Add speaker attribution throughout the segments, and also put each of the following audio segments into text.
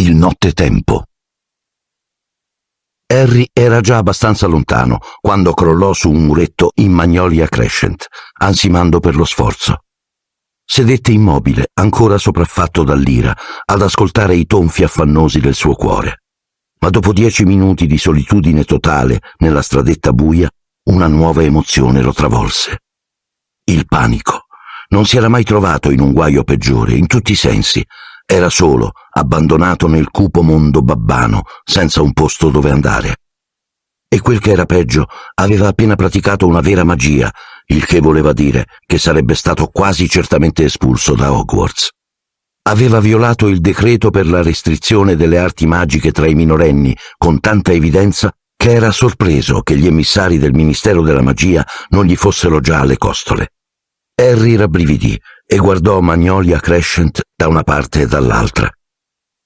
Speaker 1: il nottetempo. Harry era già abbastanza lontano quando crollò su un muretto in Magnolia Crescent, ansimando per lo sforzo. Sedette immobile, ancora sopraffatto dall'ira, ad ascoltare i tonfi affannosi del suo cuore. Ma dopo dieci minuti di solitudine totale nella stradetta buia, una nuova emozione lo travolse. Il panico. Non si era mai trovato in un guaio peggiore, in tutti i sensi, era solo, abbandonato nel cupo mondo babbano, senza un posto dove andare. E quel che era peggio, aveva appena praticato una vera magia, il che voleva dire che sarebbe stato quasi certamente espulso da Hogwarts. Aveva violato il decreto per la restrizione delle arti magiche tra i minorenni con tanta evidenza che era sorpreso che gli emissari del Ministero della Magia non gli fossero già alle costole. Harry rabbrividì e guardò Magnolia Crescent da una parte e dall'altra.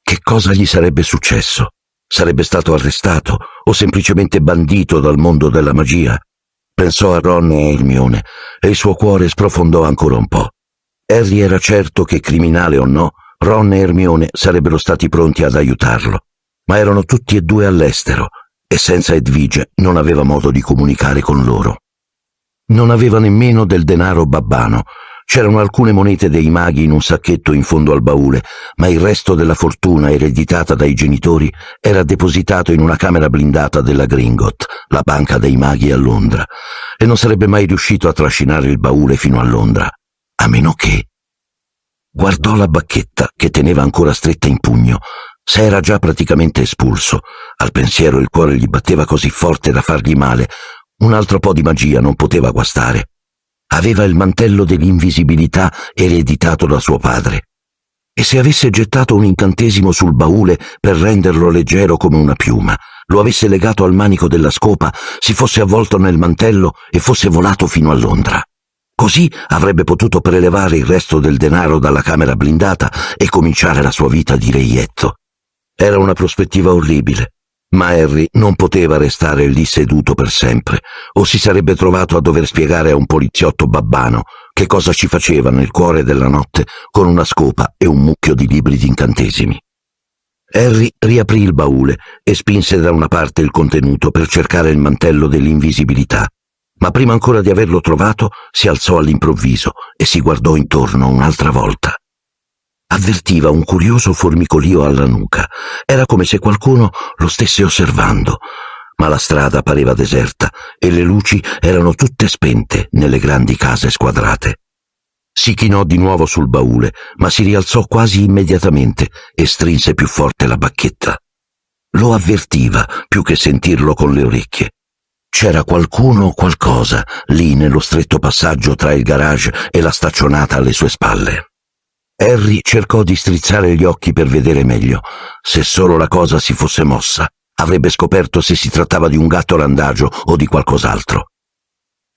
Speaker 1: Che cosa gli sarebbe successo? Sarebbe stato arrestato o semplicemente bandito dal mondo della magia? Pensò a Ron e Hermione e il suo cuore sprofondò ancora un po'. Harry era certo che, criminale o no, Ron e Hermione sarebbero stati pronti ad aiutarlo, ma erano tutti e due all'estero e senza Edvige non aveva modo di comunicare con loro. Non aveva nemmeno del denaro babbano C'erano alcune monete dei maghi in un sacchetto in fondo al baule, ma il resto della fortuna ereditata dai genitori era depositato in una camera blindata della Gringot, la banca dei maghi a Londra, e non sarebbe mai riuscito a trascinare il baule fino a Londra, a meno che... Guardò la bacchetta che teneva ancora stretta in pugno. Se era già praticamente espulso, al pensiero il cuore gli batteva così forte da fargli male. Un altro po' di magia non poteva guastare. Aveva il mantello dell'invisibilità ereditato da suo padre. E se avesse gettato un incantesimo sul baule per renderlo leggero come una piuma, lo avesse legato al manico della scopa, si fosse avvolto nel mantello e fosse volato fino a Londra. Così avrebbe potuto prelevare il resto del denaro dalla camera blindata e cominciare la sua vita di reietto. Era una prospettiva orribile, ma Harry non poteva restare lì seduto per sempre, o si sarebbe trovato a dover spiegare a un poliziotto babbano che cosa ci faceva nel cuore della notte con una scopa e un mucchio di libri di incantesimi. Harry riaprì il baule e spinse da una parte il contenuto per cercare il mantello dell'invisibilità, ma prima ancora di averlo trovato si alzò all'improvviso e si guardò intorno un'altra volta avvertiva un curioso formicolio alla nuca. Era come se qualcuno lo stesse osservando. Ma la strada pareva deserta e le luci erano tutte spente nelle grandi case squadrate. Si chinò di nuovo sul baule, ma si rialzò quasi immediatamente e strinse più forte la bacchetta. Lo avvertiva più che sentirlo con le orecchie. C'era qualcuno o qualcosa lì nello stretto passaggio tra il garage e la staccionata alle sue spalle. Harry cercò di strizzare gli occhi per vedere meglio. Se solo la cosa si fosse mossa, avrebbe scoperto se si trattava di un gatto randagio o di qualcos'altro.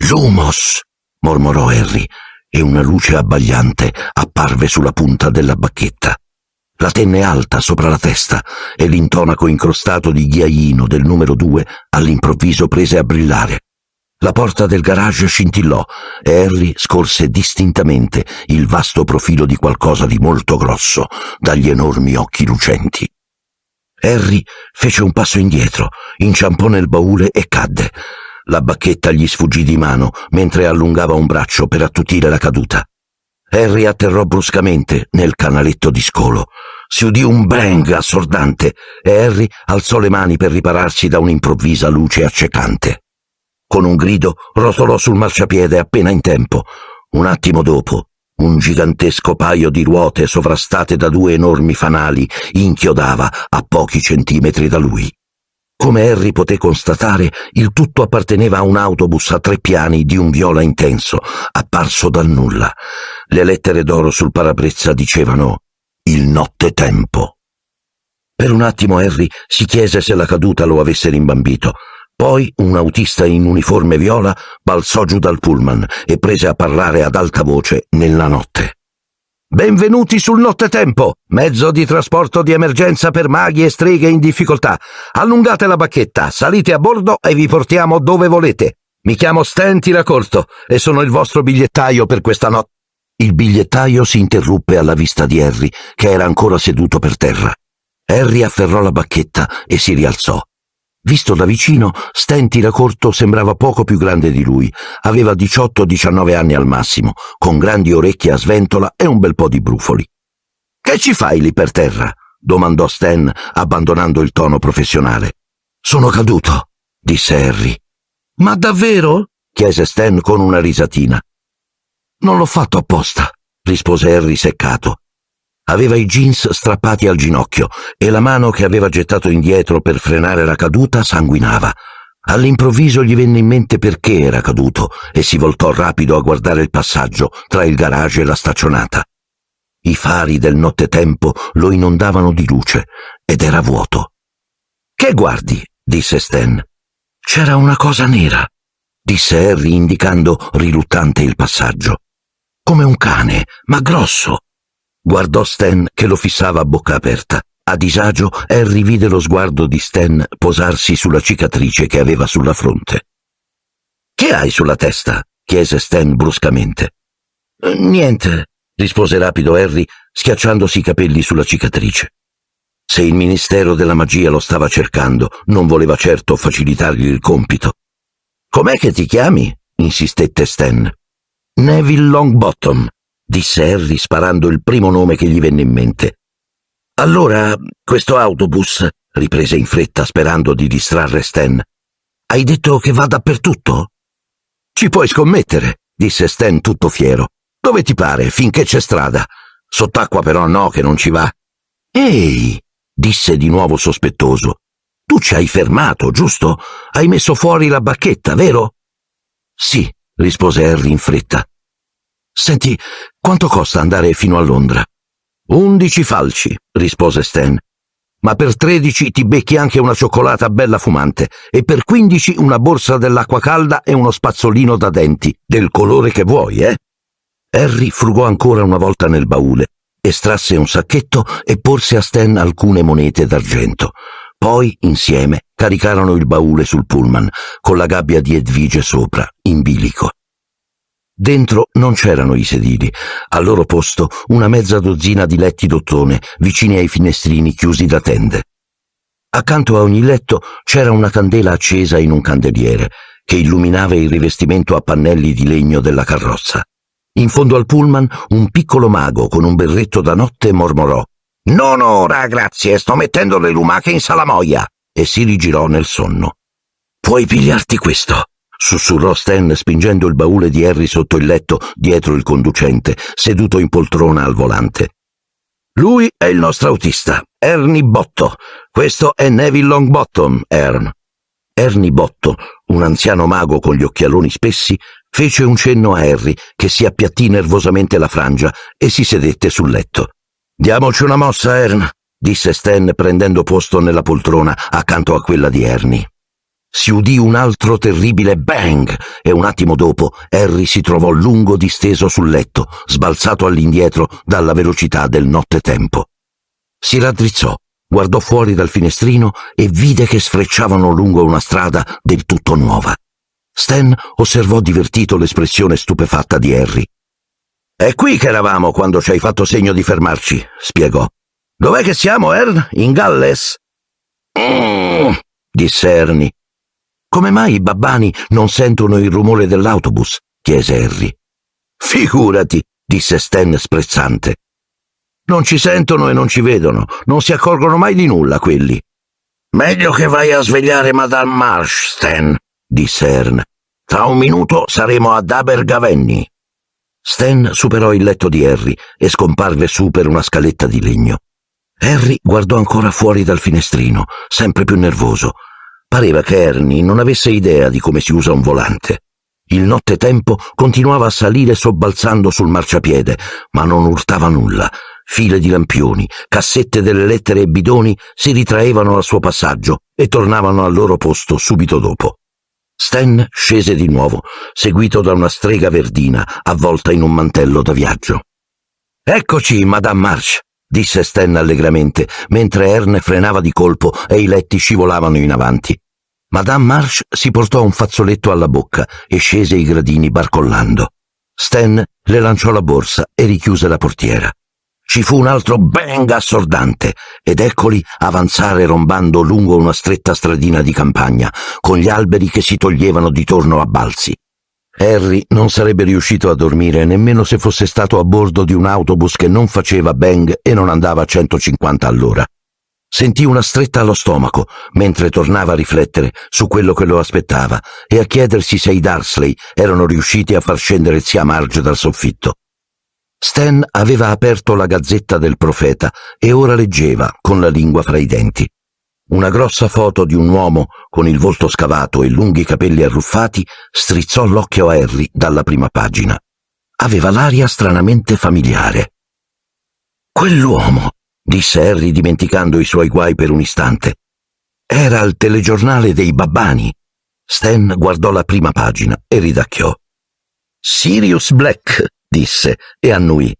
Speaker 1: Lumos! mormorò Harry, e una luce abbagliante apparve sulla punta della bacchetta. La tenne alta sopra la testa e l'intonaco incrostato di ghiaino del numero due all'improvviso prese a brillare. La porta del garage scintillò e Harry scorse distintamente il vasto profilo di qualcosa di molto grosso dagli enormi occhi lucenti. Harry fece un passo indietro, inciampò nel baule e cadde. La bacchetta gli sfuggì di mano mentre allungava un braccio per attutire la caduta. Harry atterrò bruscamente nel canaletto di scolo. Si udì un bang assordante e Harry alzò le mani per ripararsi da un'improvvisa luce accecante. Con un grido rotolò sul marciapiede appena in tempo. Un attimo dopo, un gigantesco paio di ruote sovrastate da due enormi fanali inchiodava a pochi centimetri da lui. Come Harry poté constatare, il tutto apparteneva a un autobus a tre piani di un viola intenso, apparso dal nulla. Le lettere d'oro sul parabrezza dicevano il nottetempo. Per un attimo Harry si chiese se la caduta lo avesse rimbambito. Poi un autista in uniforme viola balzò giù dal pullman e prese a parlare ad alta voce nella notte. Benvenuti sul Nottetempo, mezzo di trasporto di emergenza per maghi e streghe in difficoltà. Allungate la bacchetta, salite a bordo e vi portiamo dove volete. Mi chiamo Stan Tiracorto e sono il vostro bigliettaio per questa notte. Il bigliettaio si interruppe alla vista di Harry, che era ancora seduto per terra. Harry afferrò la bacchetta e si rialzò. Visto da vicino, Stan Tiracorto sembrava poco più grande di lui. Aveva 18-19 anni al massimo, con grandi orecchie a sventola e un bel po' di brufoli. Che ci fai lì per terra? domandò Stan, abbandonando il tono professionale. Sono caduto, disse Harry. Ma davvero? chiese Stan con una risatina. Non l'ho fatto apposta, rispose Harry seccato. Aveva i jeans strappati al ginocchio e la mano che aveva gettato indietro per frenare la caduta sanguinava. All'improvviso gli venne in mente perché era caduto e si voltò rapido a guardare il passaggio tra il garage e la staccionata. I fari del nottetempo lo inondavano di luce ed era vuoto. Che guardi? disse Stan. C'era una cosa nera, disse Harry indicando riluttante il passaggio. Come un cane, ma grosso, Guardò Stan che lo fissava a bocca aperta. A disagio, Harry vide lo sguardo di Stan posarsi sulla cicatrice che aveva sulla fronte. Che hai sulla testa? chiese Stan bruscamente. Eh, niente, rispose rapido Harry, schiacciandosi i capelli sulla cicatrice. Se il Ministero della Magia lo stava cercando, non voleva certo facilitargli il compito. Com'è che ti chiami? insistette Stan. Neville Longbottom, disse Harry sparando il primo nome che gli venne in mente. Allora, questo autobus, riprese in fretta sperando di distrarre Stan. Hai detto che va dappertutto? Ci puoi scommettere, disse Stan tutto fiero. Dove ti pare, finché c'è strada. Sott'acqua però no, che non ci va. Ehi, disse di nuovo sospettoso. Tu ci hai fermato, giusto? Hai messo fuori la bacchetta, vero? Sì, rispose Harry in fretta. Senti, quanto costa andare fino a Londra? Undici falci, rispose Stan. Ma per tredici ti becchi anche una cioccolata bella fumante e per quindici una borsa dell'acqua calda e uno spazzolino da denti, del colore che vuoi, eh? Harry frugò ancora una volta nel baule, estrasse un sacchetto e porse a Stan alcune monete d'argento. Poi, insieme, caricarono il baule sul pullman, con la gabbia di Edvige sopra, in bilico. Dentro non c'erano i sedili, al loro posto una mezza dozzina di letti d'ottone vicini ai finestrini chiusi da tende. Accanto a ogni letto c'era una candela accesa in un candeliere che illuminava il rivestimento a pannelli di legno della carrozza. In fondo al pullman un piccolo mago con un berretto da notte mormorò Non ora, grazie, sto mettendo le lumache in salamoia e si rigirò nel sonno. Puoi pigliarti questo, sussurrò Stan spingendo il baule di Harry sotto il letto dietro il conducente, seduto in poltrona al volante. Lui è il nostro autista, Ernie Botto. Questo è Neville Longbottom, Ern. Ernie Botto, un anziano mago con gli occhialoni spessi, fece un cenno a Harry, che si appiattì nervosamente la frangia e si sedette sul letto. Diamoci una mossa, Ern, disse Stan prendendo posto nella poltrona accanto a quella di Ernie si udì un altro terribile bang e un attimo dopo Harry si trovò lungo disteso sul letto, sbalzato all'indietro dalla velocità del nottetempo. Si raddrizzò, guardò fuori dal finestrino e vide che sfrecciavano lungo una strada del tutto nuova. Stan osservò divertito l'espressione stupefatta di Harry. È qui che eravamo quando ci hai fatto segno di fermarci, spiegò. Dov'è che siamo, Ern? In Galles? Mm, disse Ernie, come mai i babbani non sentono il rumore dell'autobus? chiese Harry. Figurati, disse Stan sprezzante. Non ci sentono e non ci vedono, non si accorgono mai di nulla quelli. Meglio che vai a svegliare Madame Marsh, Stan, disse Ern. Tra un minuto saremo ad Abergavenny. Stan superò il letto di Harry e scomparve su per una scaletta di legno. Harry guardò ancora fuori dal finestrino, sempre più nervoso, Pareva che Ernie non avesse idea di come si usa un volante. Il nottetempo continuava a salire sobbalzando sul marciapiede, ma non urtava nulla. File di lampioni, cassette delle lettere e bidoni si ritraevano al suo passaggio e tornavano al loro posto subito dopo. Stan scese di nuovo, seguito da una strega verdina avvolta in un mantello da viaggio. Eccoci, Madame March, disse Sten allegramente, mentre Erne frenava di colpo e i letti scivolavano in avanti. Madame Marsh si portò un fazzoletto alla bocca e scese i gradini barcollando. Sten le lanciò la borsa e richiuse la portiera. Ci fu un altro bang assordante ed eccoli avanzare rombando lungo una stretta stradina di campagna, con gli alberi che si toglievano di torno a balzi. Harry non sarebbe riuscito a dormire nemmeno se fosse stato a bordo di un autobus che non faceva bang e non andava a 150 all'ora. Sentì una stretta allo stomaco mentre tornava a riflettere su quello che lo aspettava e a chiedersi se i Darsley erano riusciti a far scendere zia Marge dal soffitto. Stan aveva aperto la gazzetta del profeta e ora leggeva con la lingua fra i denti. Una grossa foto di un uomo con il volto scavato e lunghi capelli arruffati strizzò l'occhio a Harry dalla prima pagina. Aveva l'aria stranamente familiare. Quell'uomo, disse Harry dimenticando i suoi guai per un istante. Era al telegiornale dei babbani. Stan guardò la prima pagina e ridacchiò. Sirius Black, disse e annui.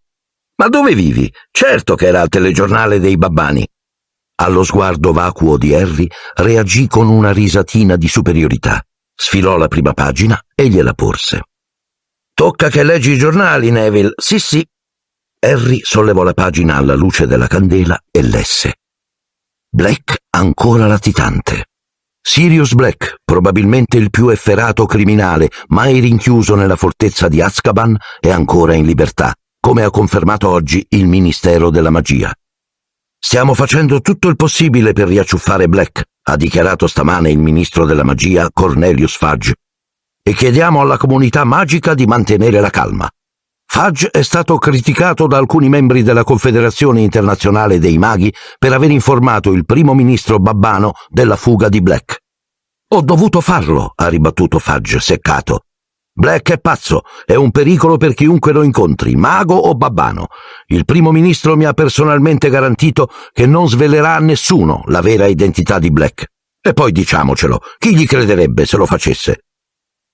Speaker 1: Ma dove vivi? Certo che era al telegiornale dei babbani. Allo sguardo vacuo di Harry reagì con una risatina di superiorità. Sfilò la prima pagina e gliela porse. Tocca che leggi i giornali, Neville. Sì, sì. Harry sollevò la pagina alla luce della candela e lesse. Black ancora latitante. Sirius Black, probabilmente il più efferato criminale mai rinchiuso nella fortezza di Azkaban, è ancora in libertà, come ha confermato oggi il Ministero della Magia. Stiamo facendo tutto il possibile per riacciuffare Black, ha dichiarato stamane il ministro della magia Cornelius Fudge, e chiediamo alla comunità magica di mantenere la calma. Fudge è stato criticato da alcuni membri della Confederazione internazionale dei maghi per aver informato il primo ministro Babbano della fuga di Black. Ho dovuto farlo, ha ribattuto Fudge seccato. Black è pazzo, è un pericolo per chiunque lo incontri, mago o babbano. Il primo ministro mi ha personalmente garantito che non svelerà a nessuno la vera identità di Black. E poi diciamocelo, chi gli crederebbe se lo facesse?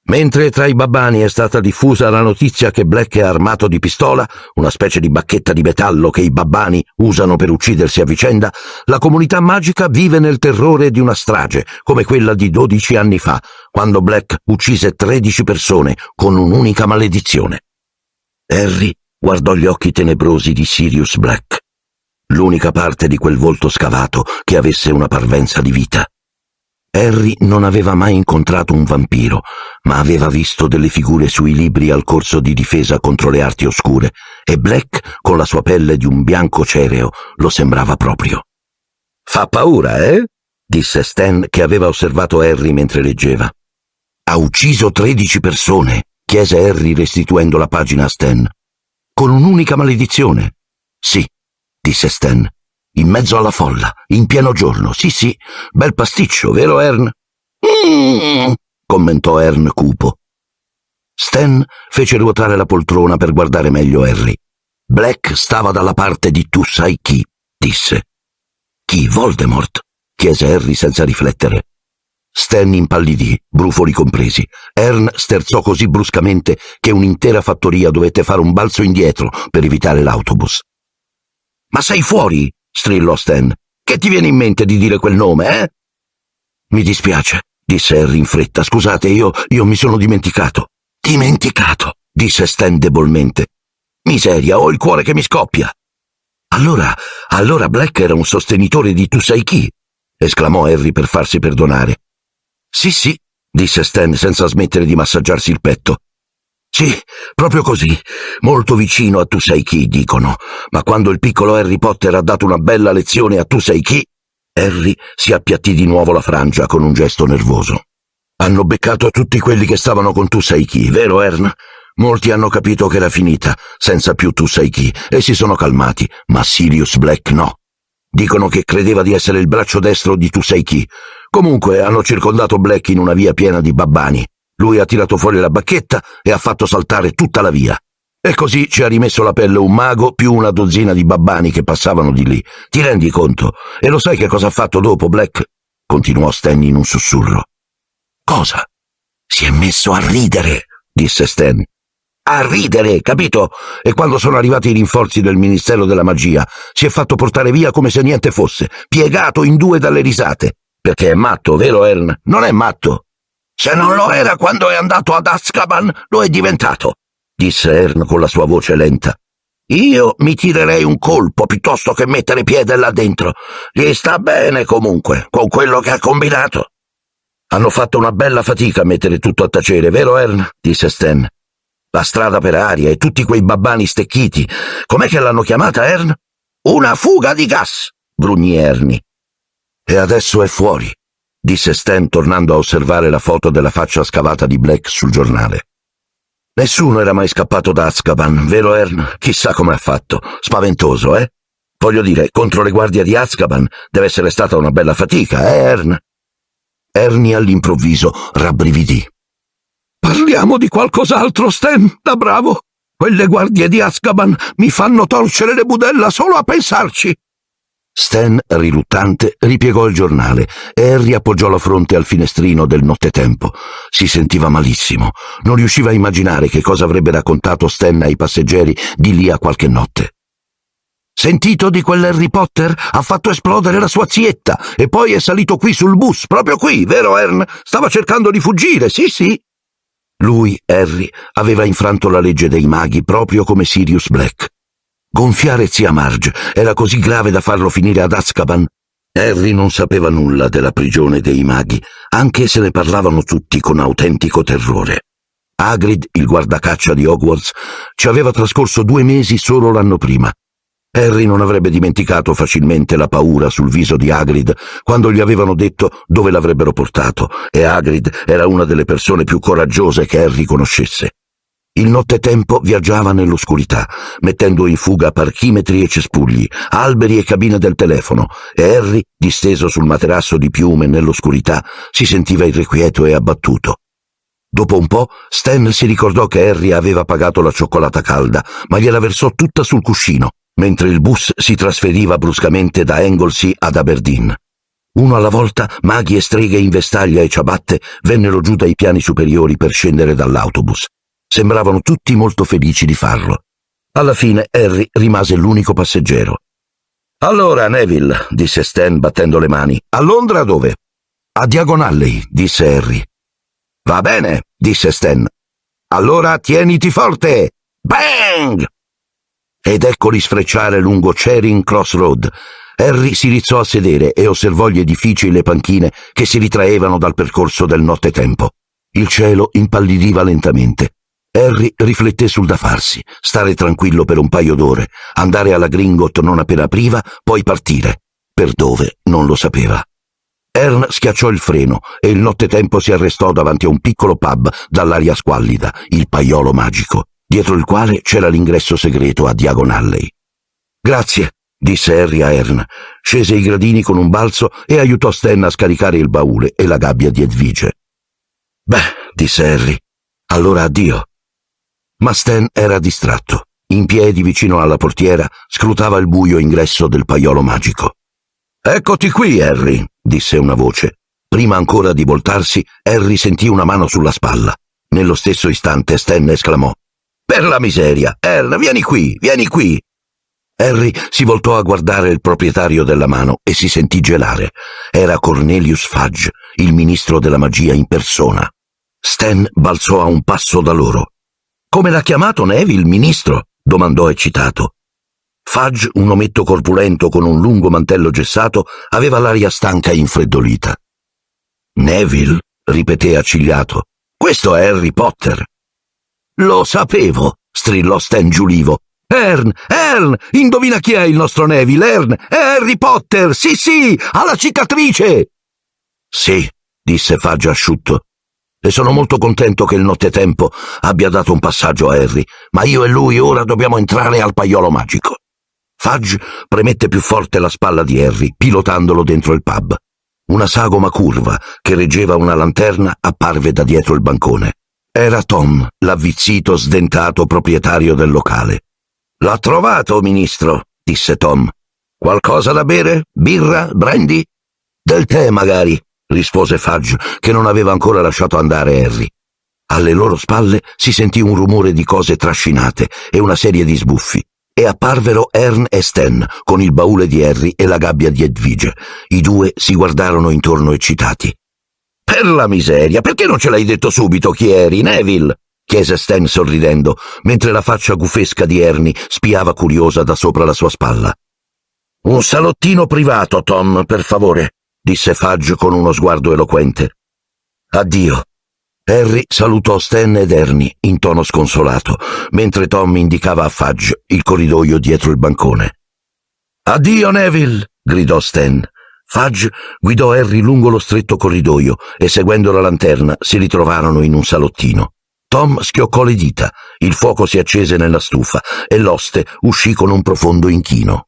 Speaker 1: Mentre tra i babbani è stata diffusa la notizia che Black è armato di pistola, una specie di bacchetta di metallo che i babbani usano per uccidersi a vicenda, la comunità magica vive nel terrore di una strage, come quella di 12 anni fa, quando Black uccise 13 persone con un'unica maledizione. Harry guardò gli occhi tenebrosi di Sirius Black, l'unica parte di quel volto scavato che avesse una parvenza di vita. Harry non aveva mai incontrato un vampiro, ma aveva visto delle figure sui libri al corso di difesa contro le arti oscure, e Black, con la sua pelle di un bianco cereo, lo sembrava proprio. Fa paura, eh? disse Stan, che aveva osservato Harry mentre leggeva. Ha ucciso tredici persone, chiese Harry restituendo la pagina a Stan. Con un'unica maledizione. Sì, disse Stan in mezzo alla folla, in pieno giorno. Sì, sì, bel pasticcio, vero Ern? Mm, commentò Ern cupo. Stan fece ruotare la poltrona per guardare meglio Harry. Black stava dalla parte di tu sai chi, disse. Chi Voldemort? chiese Harry senza riflettere. Stan impallidì, brufoli compresi. Ern sterzò così bruscamente che un'intera fattoria dovette fare un balzo indietro per evitare l'autobus. Ma sei fuori! strillò Stan. Che ti viene in mente di dire quel nome, eh? Mi dispiace, disse Harry in fretta. Scusate, io, io mi sono dimenticato. Dimenticato, disse Stan debolmente. Miseria, ho il cuore che mi scoppia. Allora, allora Black era un sostenitore di tu sai chi? esclamò Harry per farsi perdonare. Sì, sì, disse Stan senza smettere di massaggiarsi il petto. Sì, proprio così. Molto vicino a tu sai chi, dicono. Ma quando il piccolo Harry Potter ha dato una bella lezione a tu sai chi, Harry si appiattì di nuovo la frangia con un gesto nervoso. Hanno beccato tutti quelli che stavano con tu sai chi, vero Ern? Molti hanno capito che era finita, senza più tu sai chi, e si sono calmati, ma Sirius Black no. Dicono che credeva di essere il braccio destro di tu sai chi. Comunque hanno circondato Black in una via piena di babbani. Lui ha tirato fuori la bacchetta e ha fatto saltare tutta la via. E così ci ha rimesso la pelle un mago più una dozzina di babbani che passavano di lì. Ti rendi conto? E lo sai che cosa ha fatto dopo, Black? continuò Stan in un sussurro. Cosa? Si è messo a ridere, disse Stan. A ridere, capito? E quando sono arrivati i rinforzi del Ministero della Magia, si è fatto portare via come se niente fosse, piegato in due dalle risate. Perché è matto, vero Ern? Non è matto, se non lo era quando è andato ad Azkaban, lo è diventato, disse Ern con la sua voce lenta. Io mi tirerei un colpo piuttosto che mettere piede là dentro. Gli sta bene comunque, con quello che ha combinato. Hanno fatto una bella fatica a mettere tutto a tacere, vero Ern? disse Stan. La strada per aria e tutti quei babbani stecchiti. Com'è che l'hanno chiamata, Ern? Una fuga di gas, grugnì Erni. E adesso è fuori, disse Stan tornando a osservare la foto della faccia scavata di Black sul giornale. Nessuno era mai scappato da Azkaban, vero Ern? Chissà come ha fatto. Spaventoso, eh? Voglio dire, contro le guardie di Azkaban deve essere stata una bella fatica, eh, Ern? Ernie all'improvviso rabbrividì. Parliamo di qualcos'altro, Stan, da bravo. Quelle guardie di Azkaban mi fanno torcere le budella solo a pensarci. Stan, riluttante, ripiegò il giornale e Harry appoggiò la fronte al finestrino del nottetempo. Si sentiva malissimo. Non riusciva a immaginare che cosa avrebbe raccontato Stan ai passeggeri di lì a qualche notte. Sentito di quell'Harry Potter? Ha fatto esplodere la sua zietta e poi è salito qui sul bus, proprio qui, vero Ern? Stava cercando di fuggire, sì sì. Lui, Harry, aveva infranto la legge dei maghi proprio come Sirius Black. Gonfiare zia Marge era così grave da farlo finire ad Azkaban? Harry non sapeva nulla della prigione dei maghi, anche se ne parlavano tutti con autentico terrore. Hagrid, il guardacaccia di Hogwarts, ci aveva trascorso due mesi solo l'anno prima. Harry non avrebbe dimenticato facilmente la paura sul viso di Hagrid quando gli avevano detto dove l'avrebbero portato, e Hagrid era una delle persone più coraggiose che Harry conoscesse. Il nottetempo viaggiava nell'oscurità, mettendo in fuga parchimetri e cespugli, alberi e cabine del telefono, e Harry, disteso sul materasso di piume nell'oscurità, si sentiva irrequieto e abbattuto. Dopo un po', Stan si ricordò che Harry aveva pagato la cioccolata calda, ma gliela versò tutta sul cuscino, mentre il bus si trasferiva bruscamente da Anglesey ad Aberdeen. Uno alla volta, maghi e streghe in vestaglia e ciabatte vennero giù dai piani superiori per scendere dall'autobus. Sembravano tutti molto felici di farlo. Alla fine Harry rimase l'unico passeggero. Allora, Neville, disse Stan battendo le mani, a Londra dove? A Diagonalley, disse Harry. Va bene, disse Stan. Allora tieniti forte! Bang! Ed eccoli sfrecciare lungo Charing Cross Road. Harry si rizzò a sedere e osservò gli edifici e le panchine che si ritraevano dal percorso del nottetempo. Il cielo impallidiva lentamente. Harry rifletté sul da farsi, stare tranquillo per un paio d'ore, andare alla Gringot non appena priva, poi partire. Per dove non lo sapeva. Ern schiacciò il freno e il nottetempo si arrestò davanti a un piccolo pub dall'aria squallida, il paiolo magico, dietro il quale c'era l'ingresso segreto a Diagon Alley. Grazie, disse Harry a Ern. Scese i gradini con un balzo e aiutò Stan a scaricare il baule e la gabbia di Edvige. Beh, disse Harry, allora addio. Ma Stan era distratto. In piedi vicino alla portiera, scrutava il buio ingresso del paiolo magico. Eccoti qui, Harry, disse una voce. Prima ancora di voltarsi, Harry sentì una mano sulla spalla. Nello stesso istante Stan esclamò Per la miseria, Harry, vieni qui, vieni qui. Harry si voltò a guardare il proprietario della mano e si sentì gelare. Era Cornelius Fudge, il ministro della magia in persona. Stan balzò a un passo da loro. Come l'ha chiamato Neville ministro? domandò eccitato. Fudge, un ometto corpulento con un lungo mantello gessato, aveva l'aria stanca e infreddolita. Neville? ripeté accigliato. Questo è Harry Potter. Lo sapevo, strillò Stan Giulivo. Ern, Ern, indovina chi è il nostro Neville, Ern, è Harry Potter, sì sì, ha la cicatrice. Sì, disse Fudge asciutto, e sono molto contento che il nottetempo abbia dato un passaggio a Harry, ma io e lui ora dobbiamo entrare al paiolo magico. Fudge premette più forte la spalla di Harry, pilotandolo dentro il pub. Una sagoma curva che reggeva una lanterna apparve da dietro il bancone. Era Tom, l'avvizzito sdentato proprietario del locale. L'ha trovato, ministro, disse Tom. Qualcosa da bere? Birra? Brandy? Del tè, magari, rispose Fudge, che non aveva ancora lasciato andare Harry. Alle loro spalle si sentì un rumore di cose trascinate e una serie di sbuffi, e apparvero Ern e Stan con il baule di Harry e la gabbia di Edvige. I due si guardarono intorno eccitati. Per la miseria, perché non ce l'hai detto subito chi eri, Neville? chiese Stan sorridendo, mentre la faccia gufesca di Ernie spiava curiosa da sopra la sua spalla. Un salottino privato, Tom, per favore, disse Fudge con uno sguardo eloquente. Addio. Harry salutò Stan ed Ernie in tono sconsolato, mentre Tom indicava a Fudge il corridoio dietro il bancone. Addio, Neville! gridò Stan. Fudge guidò Harry lungo lo stretto corridoio e seguendo la lanterna si ritrovarono in un salottino. Tom schioccò le dita, il fuoco si accese nella stufa e l'oste uscì con un profondo inchino.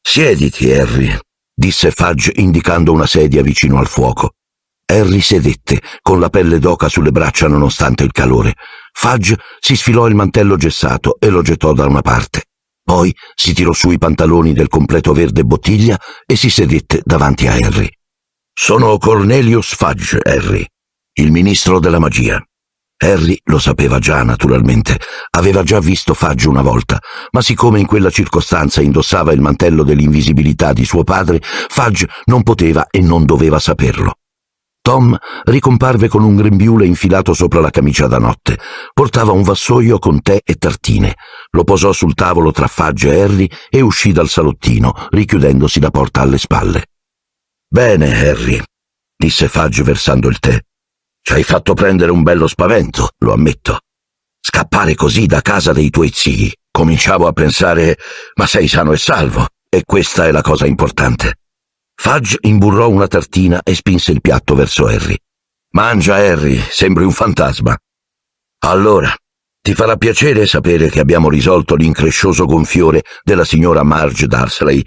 Speaker 1: Siediti, Harry, disse Fudge indicando una sedia vicino al fuoco. Harry sedette, con la pelle d'oca sulle braccia nonostante il calore. Fudge si sfilò il mantello gessato e lo gettò da una parte. Poi si tirò su i pantaloni del completo verde bottiglia e si sedette davanti a Harry. Sono Cornelius Fudge, Harry, il ministro della magia. Harry lo sapeva già, naturalmente. Aveva già visto Faggio una volta, ma siccome in quella circostanza indossava il mantello dell'invisibilità di suo padre, Faggio non poteva e non doveva saperlo. Tom ricomparve con un grembiule infilato sopra la camicia da notte. Portava un vassoio con tè e tartine. Lo posò sul tavolo tra Faggio e Harry e uscì dal salottino, richiudendosi la porta alle spalle. Bene, Harry, disse Faggio versando il tè. Ci hai fatto prendere un bello spavento, lo ammetto. Scappare così da casa dei tuoi zii. Cominciavo a pensare, ma sei sano e salvo, e questa è la cosa importante. Fudge imburrò una tartina e spinse il piatto verso Harry. Mangia, Harry, sembri un fantasma. Allora, ti farà piacere sapere che abbiamo risolto l'increscioso gonfiore della signora Marge Darsley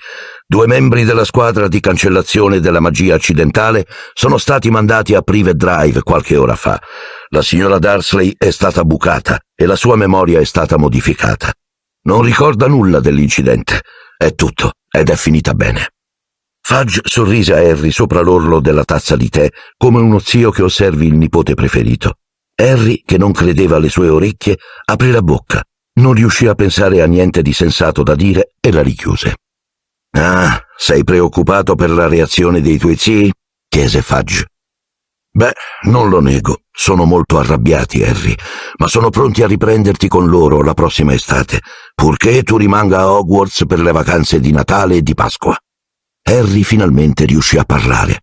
Speaker 1: Due membri della squadra di cancellazione della magia accidentale sono stati mandati a Prive Drive qualche ora fa. La signora Darsley è stata bucata e la sua memoria è stata modificata. Non ricorda nulla dell'incidente. È tutto ed è finita bene. Fudge sorrise a Harry sopra l'orlo della tazza di tè come uno zio che osservi il nipote preferito. Harry, che non credeva alle sue orecchie, aprì la bocca. Non riuscì a pensare a niente di sensato da dire e la richiuse. Ah, sei preoccupato per la reazione dei tuoi zii? chiese Fudge. Beh, non lo nego, sono molto arrabbiati, Harry, ma sono pronti a riprenderti con loro la prossima estate, purché tu rimanga a Hogwarts per le vacanze di Natale e di Pasqua. Harry finalmente riuscì a parlare.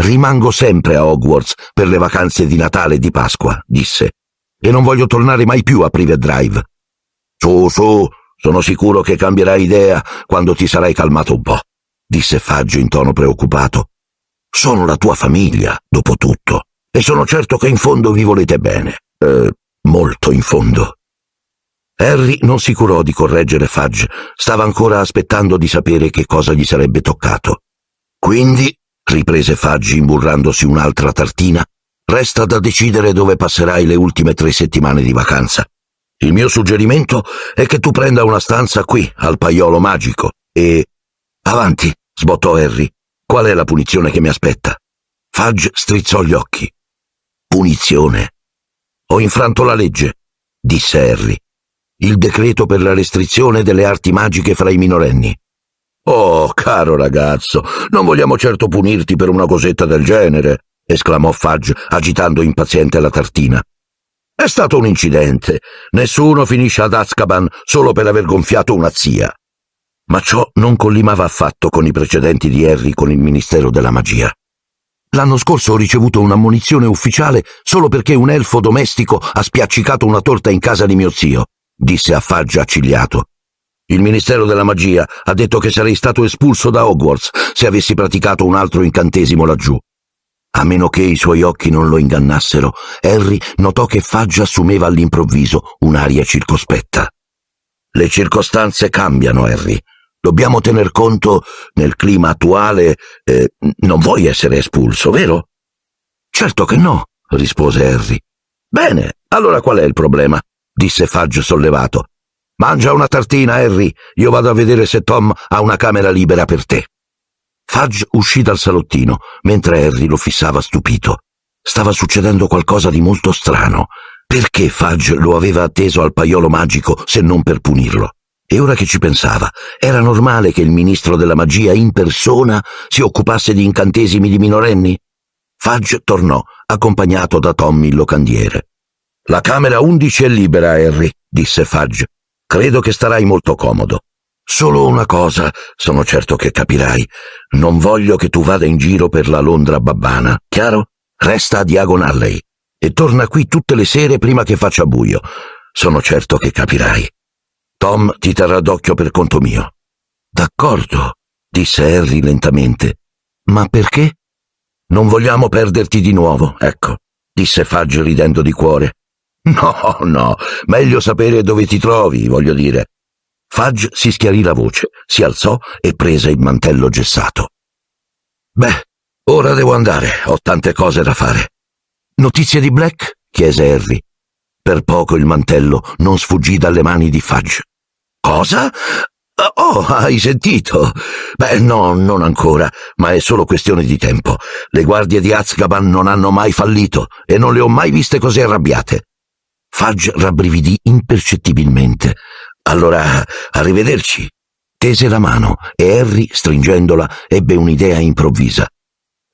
Speaker 1: Rimango sempre a Hogwarts per le vacanze di Natale e di Pasqua, disse, e non voglio tornare mai più a Privet Drive. Su, su, sono sicuro che cambierai idea quando ti sarai calmato un po', disse Faggio in tono preoccupato. Sono la tua famiglia, dopo tutto, e sono certo che in fondo vi volete bene. Eh, molto in fondo. Harry non si curò di correggere Fudge, stava ancora aspettando di sapere che cosa gli sarebbe toccato. Quindi, riprese Fudge imburrandosi un'altra tartina, resta da decidere dove passerai le ultime tre settimane di vacanza. Il mio suggerimento è che tu prenda una stanza qui, al paiolo magico, e... Avanti, sbottò Harry. Qual è la punizione che mi aspetta? Fudge strizzò gli occhi. Punizione. Ho infranto la legge, disse Harry. Il decreto per la restrizione delle arti magiche fra i minorenni. Oh, caro ragazzo, non vogliamo certo punirti per una cosetta del genere, esclamò Fudge agitando impaziente la tartina. È stato un incidente. Nessuno finisce ad Azkaban solo per aver gonfiato una zia. Ma ciò non collimava affatto con i precedenti di Harry con il Ministero della Magia. L'anno scorso ho ricevuto un'ammonizione ufficiale solo perché un elfo domestico ha spiaccicato una torta in casa di mio zio, disse a Faggia accigliato. Il Ministero della Magia ha detto che sarei stato espulso da Hogwarts se avessi praticato un altro incantesimo laggiù. A meno che i suoi occhi non lo ingannassero, Harry notò che Faggia assumeva all'improvviso un'aria circospetta. Le circostanze cambiano, Harry. Dobbiamo tener conto, nel clima attuale, eh, non vuoi essere espulso, vero? Certo che no, rispose Harry. Bene, allora qual è il problema? disse Faggio sollevato. Mangia una tartina, Harry. Io vado a vedere se Tom ha una camera libera per te. Fudge uscì dal salottino, mentre Harry lo fissava stupito. Stava succedendo qualcosa di molto strano. Perché Fudge lo aveva atteso al paiolo magico se non per punirlo? E ora che ci pensava, era normale che il ministro della magia in persona si occupasse di incantesimi di minorenni? Fudge tornò, accompagnato da Tommy il locandiere. La camera 11 è libera, Harry, disse Fudge. Credo che starai molto comodo. Solo una cosa, sono certo che capirai. Non voglio che tu vada in giro per la Londra babbana, chiaro? Resta a Diagon e torna qui tutte le sere prima che faccia buio. Sono certo che capirai. Tom ti terrà d'occhio per conto mio. D'accordo, disse Harry lentamente. Ma perché? Non vogliamo perderti di nuovo, ecco, disse Fudge ridendo di cuore. No, no, meglio sapere dove ti trovi, voglio dire. Fudge si schiarì la voce, si alzò e prese il mantello gessato. Beh, ora devo andare, ho tante cose da fare. Notizie di Black? chiese Harry. Per poco il mantello non sfuggì dalle mani di Fudge. Cosa? Oh, oh hai sentito? Beh, no, non ancora, ma è solo questione di tempo. Le guardie di Azkaban non hanno mai fallito e non le ho mai viste così arrabbiate. Fudge rabbrividì impercettibilmente. Allora, arrivederci. Tese la mano e Harry, stringendola, ebbe un'idea improvvisa.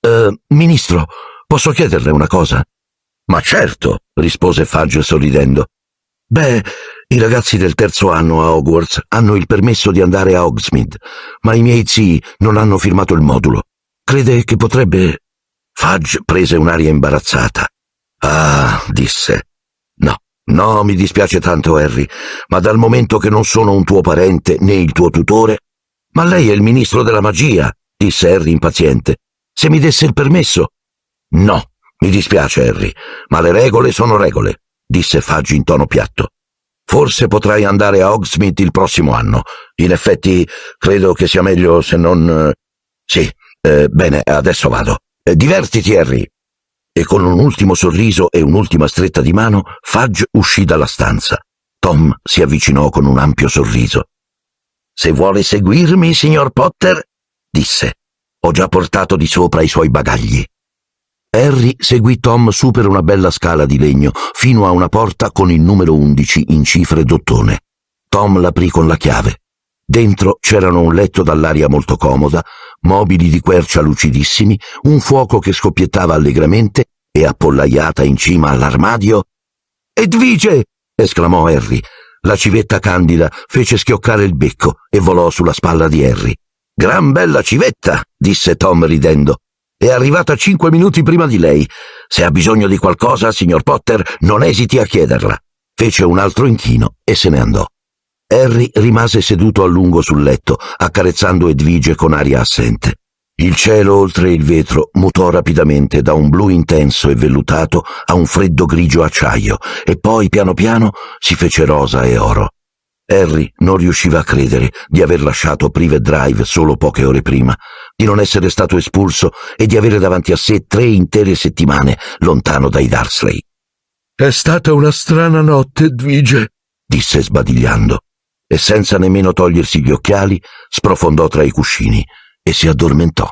Speaker 1: Eh, ministro, posso chiederle una cosa? Ma certo, rispose Fudge sorridendo. Beh, i ragazzi del terzo anno a Hogwarts hanno il permesso di andare a Hogsmeade, ma i miei zii non hanno firmato il modulo. Crede che potrebbe... Fudge prese un'aria imbarazzata. Ah, disse. No, No, mi dispiace tanto, Harry, ma dal momento che non sono un tuo parente né il tuo tutore. Ma lei è il ministro della magia, disse Harry impaziente. Se mi desse il permesso. No, mi dispiace, Harry, ma le regole sono regole, disse Faggi in tono piatto. Forse potrai andare a Hogsmeade il prossimo anno. In effetti, credo che sia meglio se non. Eh, sì, eh, bene, adesso vado. Eh, divertiti, Harry e con un ultimo sorriso e un'ultima stretta di mano, Fudge uscì dalla stanza. Tom si avvicinò con un ampio sorriso. Se vuole seguirmi, signor Potter, disse, ho già portato di sopra i suoi bagagli. Harry seguì Tom su per una bella scala di legno fino a una porta con il numero 11 in cifre d'ottone. Tom l'aprì con la chiave. Dentro c'erano un letto dall'aria molto comoda, mobili di quercia lucidissimi, un fuoco che scoppiettava allegramente e appollaiata in cima all'armadio. Edvige! esclamò Harry. La civetta candida fece schioccare il becco e volò sulla spalla di Harry. Gran bella civetta! disse Tom ridendo. È arrivata cinque minuti prima di lei. Se ha bisogno di qualcosa, signor Potter, non esiti a chiederla. Fece un altro inchino e se ne andò. Harry rimase seduto a lungo sul letto, accarezzando Edvige con aria assente. Il cielo oltre il vetro mutò rapidamente da un blu intenso e vellutato a un freddo grigio acciaio e poi piano piano si fece rosa e oro. Harry non riusciva a credere di aver lasciato Prive Drive solo poche ore prima, di non essere stato espulso e di avere davanti a sé tre intere settimane lontano dai Darsley. È stata una strana notte, Edvige, disse sbadigliando e senza nemmeno togliersi gli occhiali sprofondò tra i cuscini e si addormentò.